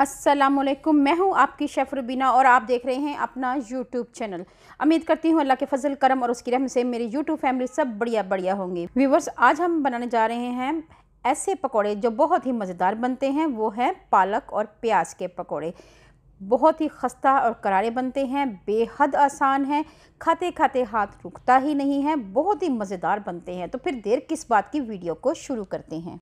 असलकुम मैं हूँ आपकी शेफ़ रुबीना और आप देख रहे हैं अपना यूट्यूब चैनल उम्मीद करती हूँ अल्लाह के फजल करम और उसकी रहम से मेरी यूट्यूब फैमिली सब बढ़िया बढ़िया होंगी व्यूवर्स आज हम बनाने जा रहे हैं ऐसे पकौड़े जो बहुत ही मज़ेदार बनते हैं वो है पालक और प्याज के पकौड़े बहुत ही खस्ता और करारे बनते हैं बेहद आसान हैं खाते खाते हाथ रुकता ही नहीं है बहुत ही मज़ेदार बनते हैं तो फिर देर किस बात की वीडियो को शुरू करते हैं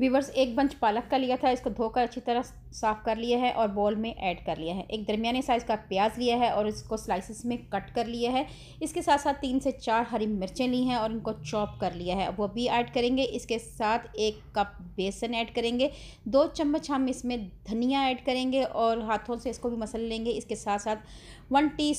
वीवर्स एक बंच पालक का लिया था इसको धोकर अच्छी तरह साफ़ कर लिया है और बॉल में ऐड कर लिया है एक दरमियाने साइज़ का प्याज लिया है और इसको स्लाइसिस में कट कर लिया है इसके साथ साथ तीन से चार हरी मिर्चें ली हैं और इनको चॉप कर लिया है वो भी ऐड करेंगे इसके साथ एक कप बेसन ऐड करेंगे दो चम्मच हम इसमें धनिया ऐड करेंगे और हाथों से इसको भी मसल लेंगे इसके साथ साथ वन टी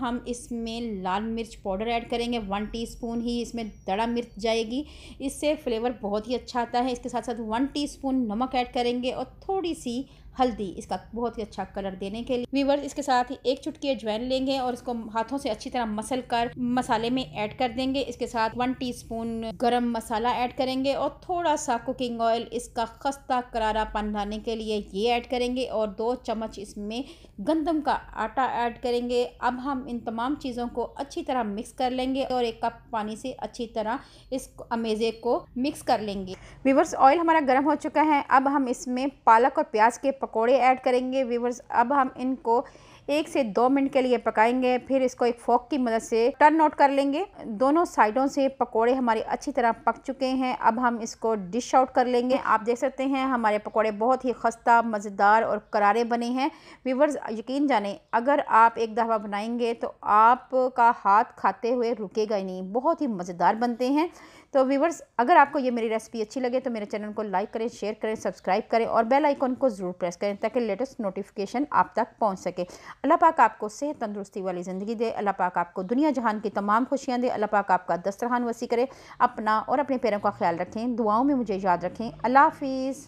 हम इसमें लाल मिर्च पाउडर ऐड करेंगे वन टी ही इसमें दड़ा मिर्च जाएगी इससे फ्लेवर बहुत ही अच्छा आता है इसके साथ साथ वन टीस्पून नमक ऐड करेंगे और थोड़ी सी हल्दी इसका बहुत ही अच्छा कलर देने के लिए वीवर्स इसके साथ ही एक चुटकी अजवाइन लेंगे और इसको हाथों से अच्छी तरह मसल कर मसाले में ऐड कर देंगे इसके साथ वन टीस्पून गरम मसाला ऐड करेंगे और थोड़ा सा कुकिंग ऑयल इसका खस्ता करारा पान लाने के लिए ये ऐड करेंगे और दो चम्मच इसमें गंदम का आटा ऐड करेंगे अब हम इन तमाम चीज़ों को अच्छी तरह मिक्स कर लेंगे और एक कप पानी से अच्छी तरह इस अमेजे को मिक्स कर लेंगे वीवर्स ऑयल हमारा गर्म हो चुका है अब हम इसमें पालक और प्याज के पकोड़े ऐड करेंगे व्यूवर्स अब हम इनको एक से दो मिनट के लिए पकाएंगे फिर इसको एक फोक की मदद से टर्न आउट कर लेंगे दोनों साइडों से पकौड़े हमारे अच्छी तरह पक चुके हैं अब हम इसको डिश आउट कर लेंगे आप देख सकते हैं हमारे पकौड़े बहुत ही खस्ता मज़ेदार और करारे बने हैं व्यूवर्स यकीन जाने अगर आप एक दफ़ा बनाएंगे तो आपका हाथ खाते हुए रुकेगा ही नहीं बहुत ही मज़ेदार बनते हैं तो व्यूवर्स अगर आपको ये मेरी रेसिपी अच्छी लगे तो मेरे चैनल को लाइक करें शेयर करें सब्सक्राइब करें और बेल आइकॉन को ज़रूर प्रेस करें ताकि लेटेस्ट नोटिफिकेशन आप तक पहुँच सके अल्लाह पाक आपको सेहत तंदुरुस्ती वाली ज़िंदगी दे अल्लाह पाक आपको दुनिया जहान की तमाम खुशियाँ दे अल्लाह पाक आपका दस्तरहान वसी करे अपना और अपने पैरों का ख्याल रखें दुआओं में मुझे याद रखें अल्लाह हाफिज़